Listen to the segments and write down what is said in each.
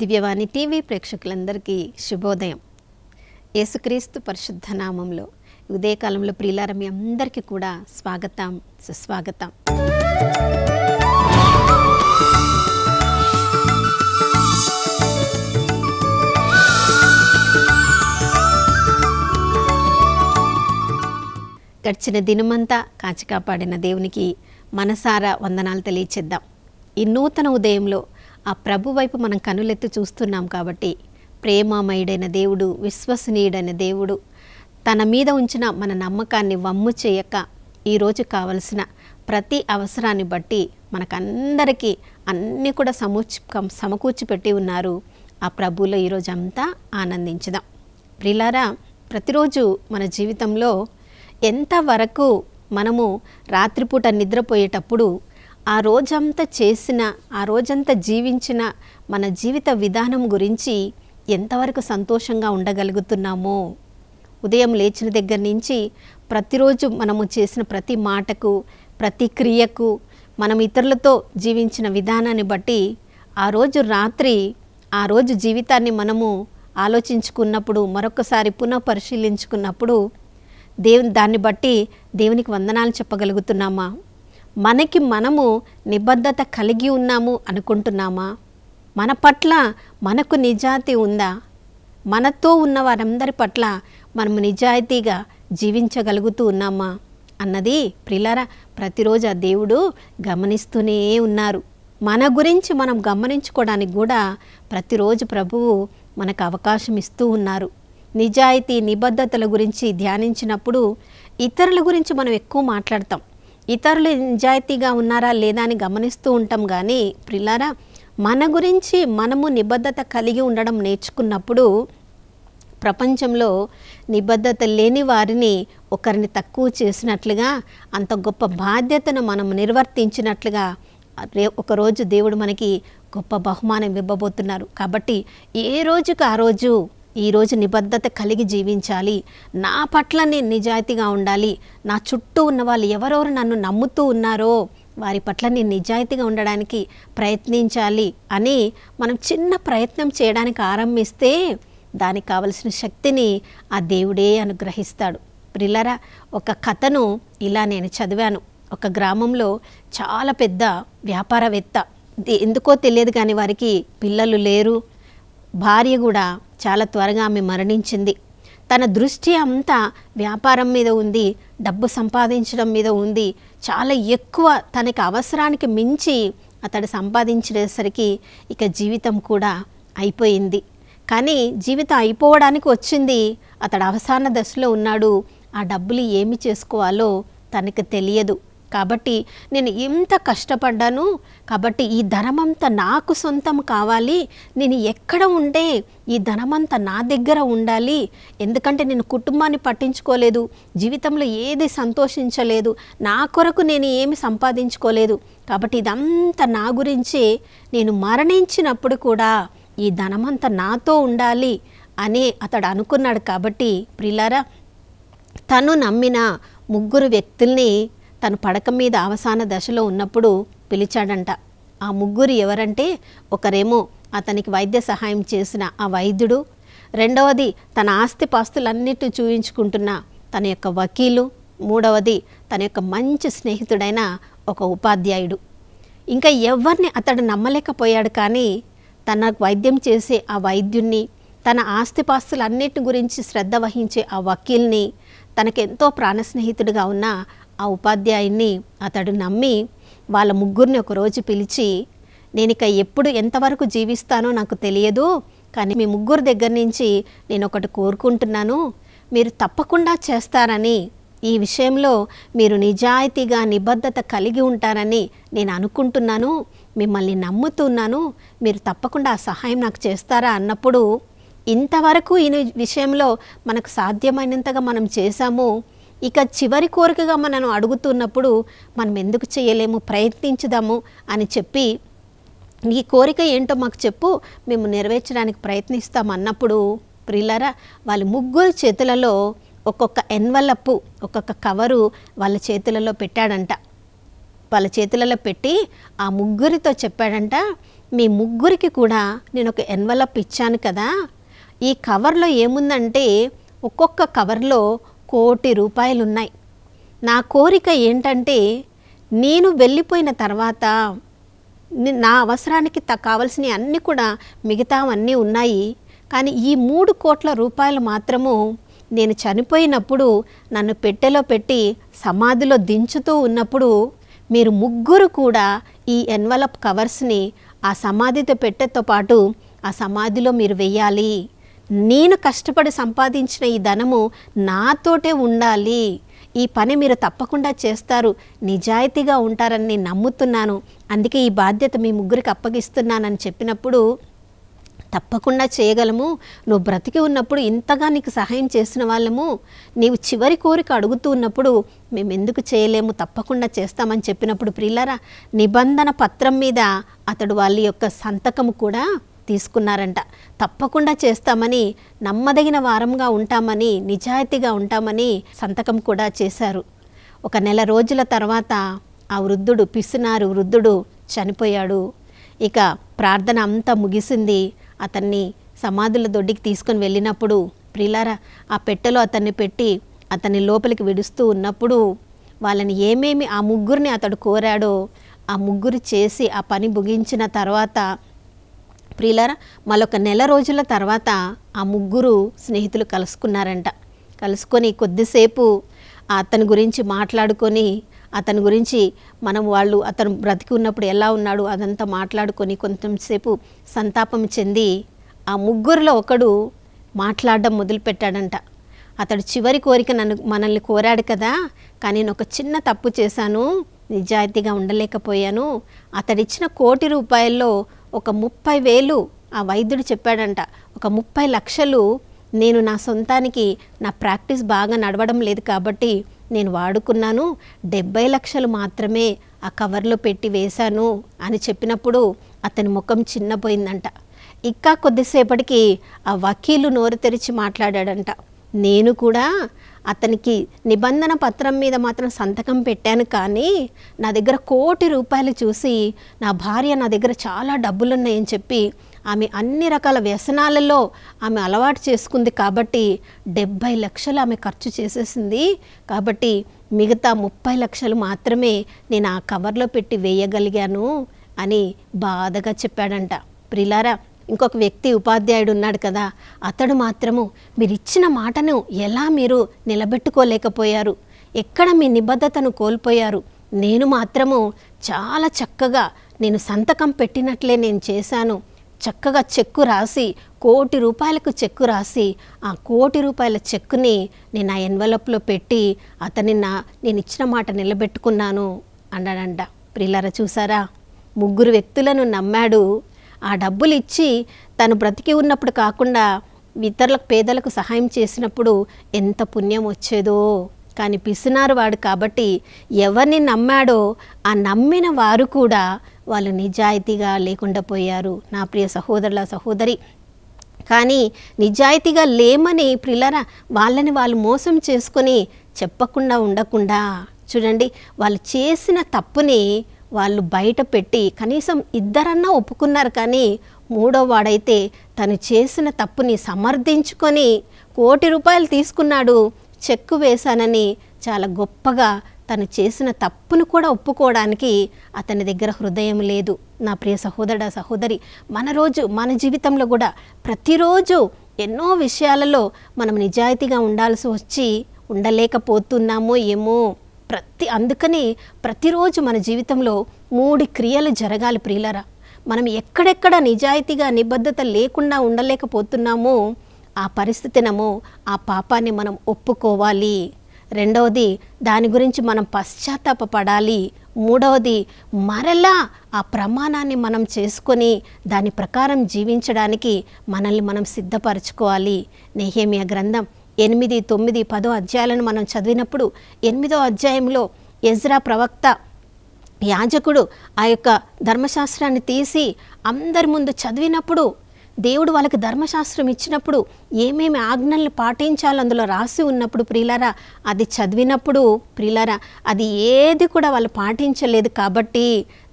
దివ్యవాణి TV ప్రేక్షకులందరికీ శుభోదయం యేసుక్రీస్తు పరిశుద్ధ నామంలో ఉదయకాలంలో ప్రియులార మీ అందరికీ కూడా స్వాగతం సుస్వాగతం గడిచిన దినమంతా కాచి కాపాడిన దేవునికి మనసారా వందనాలు తెలియచేద్దాం ఈ నూతన ఉదయంలో ఆ ప్రభు వైపు మనం కనులెత్తి చూస్తున్నాం కాబట్టి ప్రేమామయుడైన దేవుడు విశ్వసనీయుడైన దేవుడు తన మీద ఉంచిన మన నమ్మకాన్ని వమ్ము చేయక ఈరోజు కావలసిన ప్రతి అవసరాన్ని బట్టి మనకందరికీ అన్నీ కూడా సమూచి సమకూర్చి పెట్టి ఉన్నారు ఆ ప్రభువులో ఈరోజు అంతా ఆనందించుదాం ప్రిలారా ప్రతిరోజు మన జీవితంలో ఎంతవరకు మనము రాత్రిపూట నిద్రపోయేటప్పుడు ఆ రోజంతా చేసిన ఆ రోజంతా జీవించిన మన జీవిత విధానం గురించి ఎంతవరకు సంతోషంగా ఉండగలుగుతున్నామో ఉదయం లేచిన దగ్గర నుంచి ప్రతిరోజు మనము చేసిన ప్రతి మాటకు ప్రతి క్రియకు మనం ఇతరులతో జీవించిన విధానాన్ని బట్టి ఆ రోజు రాత్రి ఆ రోజు జీవితాన్ని మనము ఆలోచించుకున్నప్పుడు మరొకసారి పునః పరిశీలించుకున్నప్పుడు దేవుని దాన్ని బట్టి దేవునికి వందనాలు చెప్పగలుగుతున్నామా మనకి మనము నిబద్ధత కలిగి ఉన్నాము అనుకుంటున్నామా మన పట్ల మనకు నిజాయితీ ఉందా మనతో ఉన్న వారందరి పట్ల మనము నిజాయితీగా జీవించగలుగుతూ ఉన్నామా అన్నది ప్రిలరా ప్రతిరోజు ఆ దేవుడు గమనిస్తూనే ఉన్నారు మన గురించి మనం గమనించుకోవడానికి కూడా ప్రతిరోజు ప్రభువు మనకు అవకాశం ఇస్తూ ఉన్నారు నిజాయితీ నిబద్ధతల గురించి ధ్యానించినప్పుడు ఇతరుల గురించి మనం ఎక్కువ మాట్లాడతాం ఇతరులు నిజాయితీగా ఉన్నారా లేదా అని గమనిస్తూ ఉంటాం కానీ ప్రిల్లారా మన గురించి మనము నిబద్ధత కలిగి ఉండడం నేర్చుకున్నప్పుడు ప్రపంచంలో నిబద్ధత లేని వారిని ఒకరిని తక్కువ చేసినట్లుగా అంత గొప్ప బాధ్యతను మనం నిర్వర్తించినట్లుగా రే ఒకరోజు దేవుడు మనకి గొప్ప బహుమానం ఇవ్వబోతున్నారు కాబట్టి ఏ రోజుకు ఆ రోజు ఈరోజు నిబద్ధత కలిగి జీవించాలి నా పట్ల నేను నిజాయితీగా ఉండాలి నా చుట్టూ ఉన్న వాళ్ళు ఎవరెవరు నన్ను నమ్ముతూ ఉన్నారో వారి పట్ల నేను నిజాయితీగా ఉండడానికి ప్రయత్నించాలి అని మనం చిన్న ప్రయత్నం చేయడానికి ఆరంభిస్తే దానికి కావలసిన శక్తిని ఆ దేవుడే అనుగ్రహిస్తాడు ప్రిల్లరా ఒక కథను ఇలా నేను చదివాను ఒక గ్రామంలో చాలా పెద్ద వ్యాపారవేత్త ఎందుకో తెలియదు కానీ వారికి పిల్లలు లేరు భార్య కూడా చాలా త్వరగా ఆమె మరణించింది తన దృష్టి అంతా వ్యాపారం మీద ఉంది డబ్బు సంపాదించడం మీద ఉంది చాలా ఎక్కువ తనకి అవసరానికి మించి అతడు సంపాదించేసరికి ఇక జీవితం కూడా అయిపోయింది కానీ జీవితం అయిపోవడానికి వచ్చింది అతడు అవసాన దశలో ఉన్నాడు ఆ డబ్బులు ఏమి చేసుకోవాలో తనకు తెలియదు కాబట్టి నేను ఎంత కష్టపడ్డాను కాబట్టి ఈ ధనమంతా నాకు సొంతం కావాలి నేను ఎక్కడ ఉండే ఈ ధనమంతా నా దగ్గర ఉండాలి ఎందుకంటే నేను కుటుంబాన్ని పట్టించుకోలేదు జీవితంలో ఏది సంతోషించలేదు నా కొరకు నేను ఏమి సంపాదించుకోలేదు కాబట్టి ఇదంతా నా గురించి నేను మరణించినప్పుడు కూడా ఈ ధనమంతా నాతో ఉండాలి అని అతడు అనుకున్నాడు కాబట్టి ప్రిలారా తను నమ్మిన ముగ్గురు వ్యక్తుల్ని తను పడక మీద అవసాన దశలో ఉన్నప్పుడు పిలిచాడంట ఆ ముగ్గురు ఎవరంటే ఒకరేమో అతనికి వైద్య సహాయం చేసిన ఆ వైద్యుడు రెండవది తన ఆస్తి పాస్తులన్నిటిని చూయించుకుంటున్న తన యొక్క వకీలు మూడవది తన యొక్క మంచి స్నేహితుడైన ఒక ఉపాధ్యాయుడు ఇంకా ఎవరిని అతడు నమ్మలేకపోయాడు కానీ తన వైద్యం చేసే ఆ వైద్యుణ్ణి తన ఆస్తిపాస్తులన్నిటి గురించి శ్రద్ధ వహించే ఆ వకీల్ని తనకెంతో ప్రాణ స్నేహితుడిగా ఉన్న ఆ ఉపాధ్యాయుని అతడు నమ్మి వాళ్ళ ముగ్గురిని ఒకరోజు పిలిచి నేను ఇక ఎప్పుడు ఎంతవరకు జీవిస్తానో నాకు తెలియదు కానీ మీ ముగ్గురు దగ్గర నుంచి నేను ఒకటి కోరుకుంటున్నాను మీరు తప్పకుండా చేస్తారని ఈ విషయంలో మీరు నిజాయితీగా నిబద్ధత కలిగి ఉంటారని నేను అనుకుంటున్నాను మిమ్మల్ని నమ్ముతున్నాను మీరు తప్పకుండా ఆ సహాయం నాకు చేస్తారా అన్నప్పుడు ఇంతవరకు ఈ విషయంలో మనకు సాధ్యమైనంతగా మనం చేశాము ఇక చివరి కోరికగా మనం అడుగుతున్నప్పుడు మనం ఎందుకు చేయలేము ప్రయత్నించుదాము అని చెప్పి నీ కోరిక ఏంటో మాకు చెప్పు మేము నెరవేర్చడానికి ప్రయత్నిస్తాం అన్నప్పుడు ప్రిల్లరా వాళ్ళ ముగ్గురు చేతులలో ఒక్కొక్క ఎన్వలప్పు ఒక్కొక్క కవరు వాళ్ళ చేతులలో పెట్టాడంట వాళ్ళ చేతులలో పెట్టి ఆ ముగ్గురితో చెప్పాడంట మీ ముగ్గురికి కూడా నేను ఒక ఎన్వలప్ ఇచ్చాను కదా ఈ కవర్లో ఏముందంటే ఒక్కొక్క కవర్లో కోటి రూపాయలున్నాయి నా కోరిక ఏంటంటే నేను వెళ్ళిపోయిన తర్వాత నా అవసరానికి కావలసిన అన్నీ కూడా మిగతావన్నీ ఉన్నాయి కానీ ఈ మూడు కోట్ల రూపాయలు మాత్రము నేను చనిపోయినప్పుడు నన్ను పెట్టెలో పెట్టి సమాధిలో దించుతూ ఉన్నప్పుడు మీరు ముగ్గురు కూడా ఈ ఎన్వలప్ కవర్స్ని ఆ సమాధితో పెట్టెతో పాటు ఆ సమాధిలో మీరు వెయ్యాలి నేను కష్టపడి సంపాదించిన ఈ ధనము నాతోటే ఉండాలి ఈ పని మీరు తప్పకుండా చేస్తారు నిజాయితీగా ఉంటారని నేను నమ్ముతున్నాను అందుకే ఈ బాధ్యత మీ ముగ్గురికి అప్పగిస్తున్నానని చెప్పినప్పుడు తప్పకుండా చేయగలము నువ్వు బ్రతికి ఉన్నప్పుడు ఇంతగా నీకు సహాయం చేసిన వాళ్ళము నీవు చివరి కోరిక అడుగుతూ ఉన్నప్పుడు మేము ఎందుకు చేయలేము తప్పకుండా చేస్తామని చెప్పినప్పుడు ప్రియులరా నిబంధన పత్రం మీద అతడు వాళ్ళ యొక్క సంతకము కూడా తీసుకున్నారంట తప్పకుండా చేస్తామని నమ్మదగిన వారంగా ఉంటామని నిజాయితీగా ఉంటామని సంతకం కూడా చేశారు ఒక నెల రోజుల తర్వాత ఆ వృద్ధుడు పిసినారు వృద్ధుడు చనిపోయాడు ఇక ప్రార్థన అంతా ముగిసింది అతన్ని సమాధుల దొడ్డికి తీసుకొని వెళ్ళినప్పుడు ప్రిలారా ఆ పెట్టెలో అతన్ని పెట్టి అతన్ని లోపలికి విడుస్తూ ఉన్నప్పుడు వాళ్ళని ఏమేమి ఆ ముగ్గురిని అతడు కోరాడో ఆ ముగ్గురు చేసి ఆ పని ముగించిన తర్వాత ప్రియులరా మరొక నెల రోజుల తర్వాత ఆ ముగ్గురు స్నేహితులు కలుసుకున్నారంట కలుసుకొని కొద్దిసేపు అతని గురించి మాట్లాడుకొని అతని గురించి మనం వాళ్ళు అతను బ్రతికి ఉన్నప్పుడు ఎలా ఉన్నాడు అదంతా మాట్లాడుకొని కొంచెంసేపు సంతాపం చెంది ఆ ముగ్గురులో ఒకడు మాట్లాడడం మొదలుపెట్టాడంట అతడు చివరి కోరిక నన్ను మనల్ని కోరాడు కదా కానీ నేను ఒక చిన్న తప్పు చేశాను నిజాయితీగా ఉండలేకపోయాను అతడిచ్చిన కోటి రూపాయల్లో ఒక ముప్పై వేలు ఆ వైద్యుడు చెప్పాడంట ఒక ముప్పై లక్షలు నేను నా సొంతానికి నా ప్రాక్టీస్ బాగా నడవడం లేదు కాబట్టి నేను వాడుకున్నాను డెబ్బై లక్షలు మాత్రమే ఆ కవర్లో పెట్టి వేశాను అని చెప్పినప్పుడు అతని ముఖం చిన్నపోయిందంట ఇంకా కొద్దిసేపటికి ఆ వకీలు నోరు తెరిచి మాట్లాడాడంట నేను కూడా అతనికి నిబంధన పత్రం మీద మాత్రం సంతకం పెట్టాను కానీ నా దగ్గర కోటి రూపాయలు చూసి నా భార్య నా దగ్గర చాలా డబ్బులు ఉన్నాయని చెప్పి ఆమె అన్ని రకాల వ్యసనాలలో ఆమె అలవాటు చేసుకుంది కాబట్టి డెబ్భై లక్షలు ఆమె ఖర్చు చేసేసింది కాబట్టి మిగతా ముప్పై లక్షలు మాత్రమే నేను ఆ కవర్లో పెట్టి వేయగలిగాను అని బాధగా చెప్పాడంట ప్రిలారా ఇంకొక వ్యక్తి ఉపాధ్యాయుడు ఉన్నాడు కదా అతడు మాత్రము మీరు ఇచ్చిన మాటను ఎలా మీరు నిలబెట్టుకోలేకపోయారు ఎక్కడ మీ నిబద్ధతను కోల్పోయారు నేను మాత్రము చాలా చక్కగా నేను సంతకం పెట్టినట్లే నేను చేశాను చక్కగా చెక్కు రాసి కోటి రూపాయలకు చెక్కు రాసి ఆ కోటి రూపాయల చెక్కుని నేను ఆ ఎన్వలప్లో పెట్టి అతని నా నేను ఇచ్చిన మాట నిలబెట్టుకున్నాను అన్నాడంట ప్రిల్లర చూసారా ముగ్గురు వ్యక్తులను నమ్మాడు ఆ డబ్బులు ఇచ్చి తను బ్రతికి ఉన్నప్పుడు కాకుండా ఇతరులకు పేదలకు సహాయం చేసినప్పుడు ఎంత పుణ్యం వచ్చేదో కానీ పిసినారు వాడు కాబట్టి ఎవరిని నమ్మాడో ఆ నమ్మిన వారు కూడా వాళ్ళు నిజాయితీగా లేకుండా పోయారు నా ప్రియ సహోదరుల సహోదరి కానీ నిజాయితీగా లేమని ప్రిల్లర వాళ్ళని వాళ్ళు మోసం చేసుకొని చెప్పకుండా ఉండకుండా చూడండి వాళ్ళు చేసిన తప్పుని వాళ్ళు బయట పెట్టి కనీసం ఇద్దరన్నా ఒప్పుకున్నారు కానీ మూడో వాడైతే తను చేసిన తప్పుని సమర్థించుకొని కోటి రూపాయలు తీసుకున్నాడు చెక్కు వేశానని చాలా గొప్పగా తను చేసిన తప్పును కూడా ఒప్పుకోవడానికి అతని దగ్గర హృదయం లేదు నా ప్రియ సహోదర సహోదరి మన రోజు మన జీవితంలో కూడా ప్రతిరోజు ఎన్నో విషయాలలో మనం నిజాయితీగా ఉండాల్సి వచ్చి ఉండలేకపోతున్నామో ఏమో ప్రతి అందుకనే ప్రతిరోజు మన జీవితంలో మూడు క్రియలు జరగాలి ప్రియులరా మనం ఎక్కడెక్కడ నిజాయితీగా నిబద్ధత లేకుండా ఉండలేకపోతున్నామో ఆ పరిస్థితినము ఆ పాపాన్ని మనం ఒప్పుకోవాలి రెండవది దాని గురించి మనం పశ్చాత్తాపడాలి మూడవది మరలా ఆ ప్రమాణాన్ని మనం చేసుకొని దాని ప్రకారం జీవించడానికి మనల్ని మనం సిద్ధపరచుకోవాలి నేహేమియా గ్రంథం ఎనిమిది తొమ్మిది పదో అధ్యాయాలను మనం చదివినప్పుడు ఎనిమిదో అధ్యాయంలో ఎజ్రా ప్రవక్త యాజకుడు ఆ యొక్క ధర్మశాస్త్రాన్ని తీసి అందరి ముందు చదివినప్పుడు దేవుడు వాళ్ళకి ధర్మశాస్త్రం ఇచ్చినప్పుడు ఏమేమి ఆజ్ఞల్ని పాటించాలో అందులో రాసి ఉన్నప్పుడు ప్రియులారా అది చదివినప్పుడు ప్రియులారా అది ఏది కూడా వాళ్ళు పాటించలేదు కాబట్టి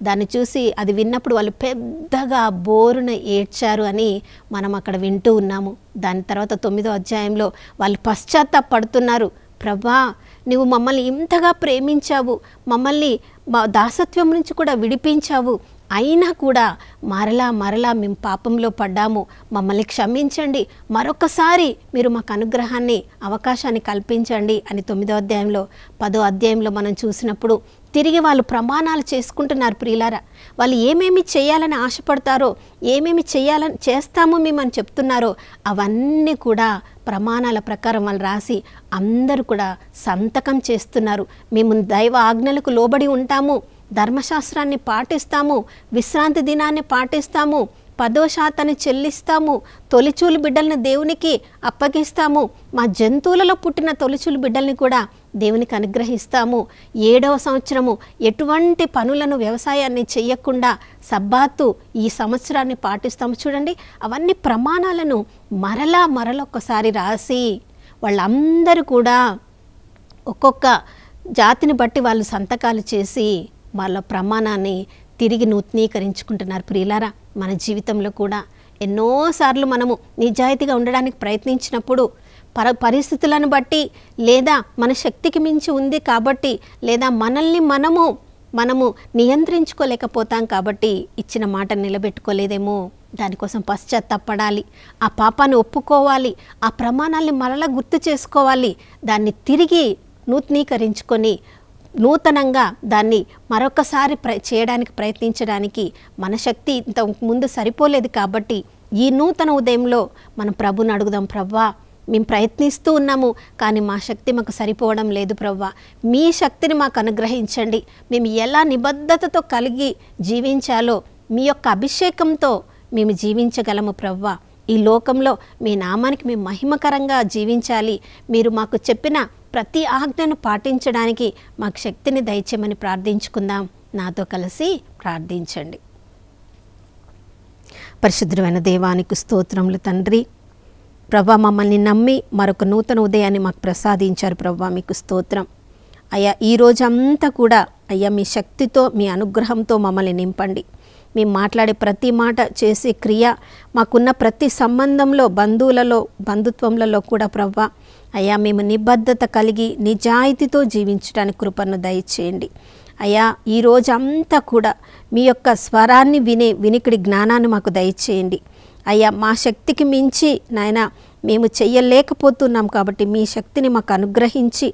దాన్ని చూసి అది విన్నప్పుడు వాళ్ళు పెద్దగా బోరున ఏడ్చారు అని మనం అక్కడ వింటూ ఉన్నాము దాని తర్వాత తొమ్మిదో అధ్యాయంలో వాళ్ళు పశ్చాత్తాపడుతున్నారు ప్రభా నువ్వు మమ్మల్ని ఇంతగా ప్రేమించావు మమ్మల్ని దాసత్వం నుంచి కూడా విడిపించావు అయినా కూడా మరలా మరలా మేము పాపంలో పడ్డాము మమ్మల్ని క్షమించండి మరొకసారి మీరు మాకు అనుగ్రహాన్ని అవకాశాన్ని కల్పించండి అని తొమ్మిదో అధ్యాయంలో పదో అధ్యాయంలో మనం చూసినప్పుడు తిరిగి వాళ్ళు ప్రమాణాలు చేసుకుంటున్నారు ప్రియులారా వాళ్ళు ఏమేమి చేయాలని ఆశపడతారో ఏమేమి చేయాలని చేస్తామో మేమని చెప్తున్నారో అవన్నీ కూడా ప్రమాణాల ప్రకారం వాళ్ళు రాసి అందరూ కూడా సంతకం చేస్తున్నారు మేము దైవ ఆజ్ఞలకు లోబడి ఉంటాము ధర్మశాస్త్రాన్ని పాటిస్తాము విశ్రాంతి దినాన్ని పాటిస్తాము పదోశాతాన్ని చెల్లిస్తాము తొలిచూలు బిడ్డల్ని దేవునికి అప్పగిస్తాము మా జంతువులలో పుట్టిన తొలిచూలు బిడ్డల్ని కూడా దేవునికి అనుగ్రహిస్తాము ఏడవ సంవత్సరము ఎటువంటి పనులను వ్యవసాయాన్ని చేయకుండా సబ్బాతు ఈ సంవత్సరాన్ని పాటిస్తాము చూడండి అవన్నీ ప్రమాణాలను మరలా మరలొక్కసారి రాసి వాళ్ళందరూ కూడా ఒక్కొక్క జాతిని బట్టి వాళ్ళు సంతకాలు చేసి వాళ్ళ ప్రమాణాన్ని తిరిగి నూతనీకరించుకుంటున్నారు ప్రియులారా మన జీవితంలో కూడా ఎన్నోసార్లు మనము నిజాయితీగా ఉండడానికి ప్రయత్నించినప్పుడు పర పరిస్థితులను బట్టి లేదా మన శక్తికి మించి ఉంది కాబట్టి లేదా మనల్ని మనము మనము నియంత్రించుకోలేకపోతాం కాబట్టి ఇచ్చిన మాట నిలబెట్టుకోలేదేమో దానికోసం పశ్చాత్తాపడాలి ఆ పాపాన్ని ఒప్పుకోవాలి ఆ ప్రమాణాన్ని మరలా గుర్తు చేసుకోవాలి దాన్ని తిరిగి నూతనీకరించుకొని నూతనంగా దాన్ని మరొకసారి ప్ర చేయడానికి ప్రయత్నించడానికి మన శక్తి ఇంత ముందు సరిపోలేదు కాబట్టి ఈ నూతన ఉదయంలో మనం ప్రభుని అడుగుదాం ప్రవ్వా మేము ప్రయత్నిస్తూ ఉన్నాము కానీ మా శక్తి మాకు సరిపోవడం లేదు ప్రవ్వా మీ శక్తిని మాకు అనుగ్రహించండి మేము ఎలా నిబద్ధతతో కలిగి జీవించాలో మీ యొక్క అభిషేకంతో మేము జీవించగలము ప్రవ్వా ఈ లోకంలో మీ నామానికి మీ మహిమకరంగా జీవించాలి మీరు మాకు చెప్పిన ప్రతి ఆజ్ఞను పాటించడానికి మాకు శక్తిని దయచేయమని ప్రార్థించుకుందాం నాతో కలిసి ప్రార్థించండి పరిశుద్ధమైన దేవానికి స్తోత్రములు తండ్రి ప్రభా మమ్మల్ని నమ్మి మరొక నూతన ఉదయాన్ని మాకు ప్రసాదించారు ప్రభా మీకు స్తోత్రం అయ్యా ఈ రోజంతా కూడా అయ్యా మీ శక్తితో మీ అనుగ్రహంతో మమ్మల్ని నింపండి మేము మాట్లాడే ప్రతి మాట చేసే క్రియ మాకున్న ప్రతి సంబంధంలో బంధువులలో బంధుత్వంలలో కూడా ప్రవ్వ అయ్యా మేము నిబద్ధత కలిగి నిజాయితీతో జీవించడానికి కృపను దయచేయండి అయ్యా ఈరోజు అంతా కూడా మీ యొక్క స్వరాన్ని వినే వినికిడి జ్ఞానాన్ని మాకు దయచేయండి అయ్యా మా శక్తికి మించి నాయన మేము చెయ్యలేకపోతున్నాం కాబట్టి మీ శక్తిని మాకు అనుగ్రహించి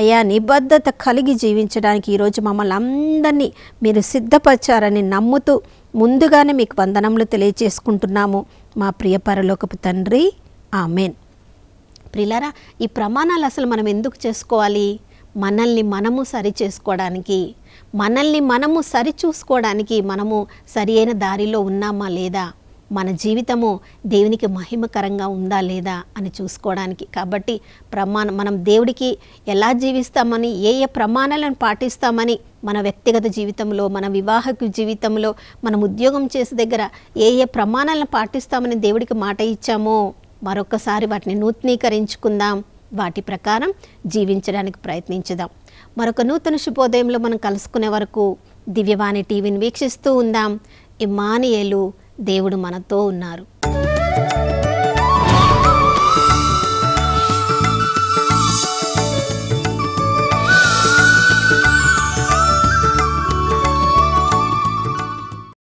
అయ్యా నిబద్ధత కలిగి జీవించడానికి ఈరోజు మమ్మల్ని అందరినీ మీరు సిద్ధపరిచారని నమ్ముతూ ముందుగానే మీకు వందనములు తెలియచేసుకుంటున్నాము మా ప్రియపరలోకపు తండ్రి ఆమెన్ ప్రిలరా ఈ ప్రమాణాలు అసలు మనం ఎందుకు చేసుకోవాలి మనల్ని మనము సరి చేసుకోవడానికి మనల్ని మనము సరి చూసుకోవడానికి మనము సరి అయిన దారిలో ఉన్నామా లేదా మన జీవితము దేవునికి మహిమకరంగా ఉందా లేదా అని చూసుకోవడానికి కాబట్టి ప్రమాణం మనం దేవుడికి ఎలా జీవిస్తామని ఏ ఏ ప్రమాణాలను పాటిస్తామని మన వ్యక్తిగత జీవితంలో మన వివాహకు జీవితంలో మనం ఉద్యోగం చేసే దగ్గర ఏ ఏ ప్రమాణాలను పాటిస్తామని దేవుడికి మాట ఇచ్చామో మరొకసారి వాటిని నూతనీకరించుకుందాం వాటి ప్రకారం జీవించడానికి ప్రయత్నించుదాం మరొక నూతన శుభోదయంలో మనం కలుసుకునే వరకు దివ్యవాణి టీవీని వీక్షిస్తూ ఉందాం ఇమానియలు దేవుడు మనతో ఉన్నారు